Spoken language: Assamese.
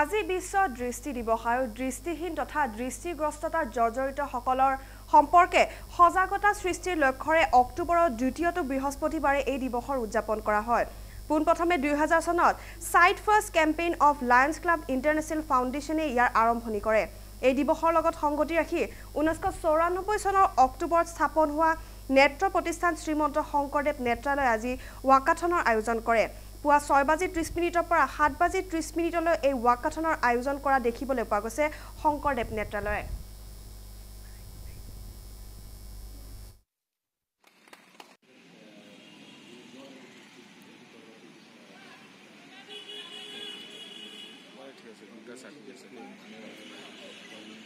আজি বিশ্ব দৃষ্টি দিবস আৰু দৃষ্টিহীন তথা দৃষ্টিগ্ৰস্ততাত জৰ্জৰিতসকলৰ সম্পৰ্কে সজাগতা সৃষ্টিৰ লক্ষ্যৰে অক্টোবৰৰ দ্বিতীয়টো বৃহস্পতিবাৰে এই দিৱসৰ উদযাপন কৰা হয় পোনপ্ৰথমে দুহেজাৰ চনত sight first campaign of Lions Club International ফাউণ্ডেশ্যনে ইয়াৰ আৰম্ভণি কৰে এই দিৱসৰ লগত সংগতি ৰাখি ঊনৈছশ চৌৰান্নব্বৈ চনৰ অক্টোবৰত স্থাপন হোৱা নেত্ৰ প্ৰতিষ্ঠান শ্ৰীমন্ত শংকৰদেৱ নেত্ৰালয়ে আজি ৱাকাথনৰ আয়োজন কৰে পুৱা ছয় বাজি ত্ৰিছ মিনিটৰ পৰা সাত বাজি ত্ৰিছ মিনিটলৈ এই ৱাকাথনৰ আয়োজন কৰা দেখিবলৈ পোৱা গৈছে শংকৰদেৱ নেত্ৰালয়ে ঠিক আছে ঠিক আছে ঠিক আছে